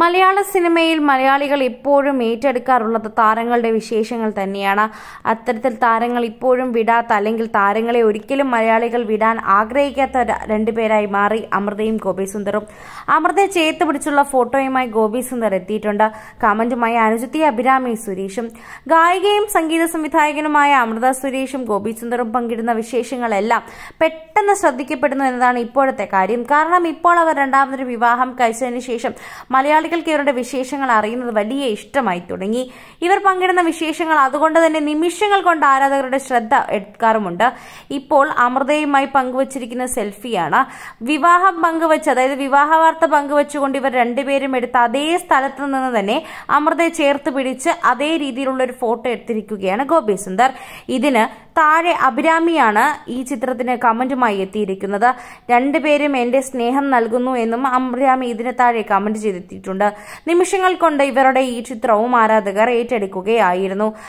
മലയാള സിനിമയിൽ മലയാളികൾ ഇപ്പോഴും ഏറ്റെടുക്കാറുള്ളത് താരങ്ങളുടെ വിശേഷങ്ങൾ തന്നെയാണ് അത്തരത്തിൽ താരങ്ങൾ ഇപ്പോഴും വിടാത്ത അല്ലെങ്കിൽ താരങ്ങളെ ഒരിക്കലും മലയാളികൾ വിടാൻ ആഗ്രഹിക്കാത്ത രണ്ടുപേരായി മാറി അമൃതയും ഗോപിസുന്ദറും അമൃതയെ ചേർത്ത് പിടിച്ചുള്ള ഫോട്ടോയുമായി ഗോപിസുന്ദർ എത്തിയിട്ടുണ്ട് കമന്റുമായി അനുജത്തി അഭിരാമി സുരേഷും ഗായികയും സംഗീത സംവിധായകനുമായ അമൃത സുരേഷും ഗോപിസുന്ദറും പങ്കിടുന്ന വിശേഷങ്ങളെല്ലാം പെട്ടെന്ന് ശ്രദ്ധിക്കപ്പെടുന്നു എന്നതാണ് ഇപ്പോഴത്തെ കാര്യം കാരണം ഇപ്പോൾ അവർ രണ്ടാമതൊരു വിവാഹം കഴിച്ചതിന് ശേഷം മലയാള മലയാളികൾക്ക് ഇവരുടെ വിശേഷങ്ങൾ അറിയുന്നത് വലിയ ഇഷ്ടമായി തുടങ്ങി ഇവർ പങ്കിടുന്ന വിശേഷങ്ങൾ അതുകൊണ്ട് തന്നെ നിമിഷങ്ങൾ കൊണ്ട് ആരാധകരുടെ ശ്രദ്ധ എടുക്കാറുമുണ്ട് ഇപ്പോൾ അമൃതയുമായി പങ്കുവച്ചിരിക്കുന്ന സെൽഫിയാണ് വിവാഹം പങ്കുവച്ച് അതായത് വിവാഹ വാർത്ത പങ്കുവച്ചുകൊണ്ട് ഇവർ രണ്ടുപേരും എടുത്ത അതേ സ്ഥലത്ത് നിന്ന് തന്നെ അമൃതയെ ചേർത്ത് പിടിച്ച് അതേ രീതിയിലുള്ള ഒരു ഫോട്ടോ എടുത്തിരിക്കുകയാണ് ഗോപി സുന്ദർ ഇതിന് താഴെ അഭിരാമിയാണ് ഈ ചിത്രത്തിന് കമന്റുമായി എത്തിയിരിക്കുന്നത് രണ്ടുപേരും എന്റെ സ്നേഹം നൽകുന്നു എന്നും അഭിരാമി ഇതിന് താഴെ കമന്റ് ചെയ്തെത്തിയിട്ടുണ്ട് നിമിഷങ്ങൾ കൊണ്ട് ഇവരുടെ ഈ ചിത്രവും ആരാധകർ ഏറ്റെടുക്കുകയായിരുന്നു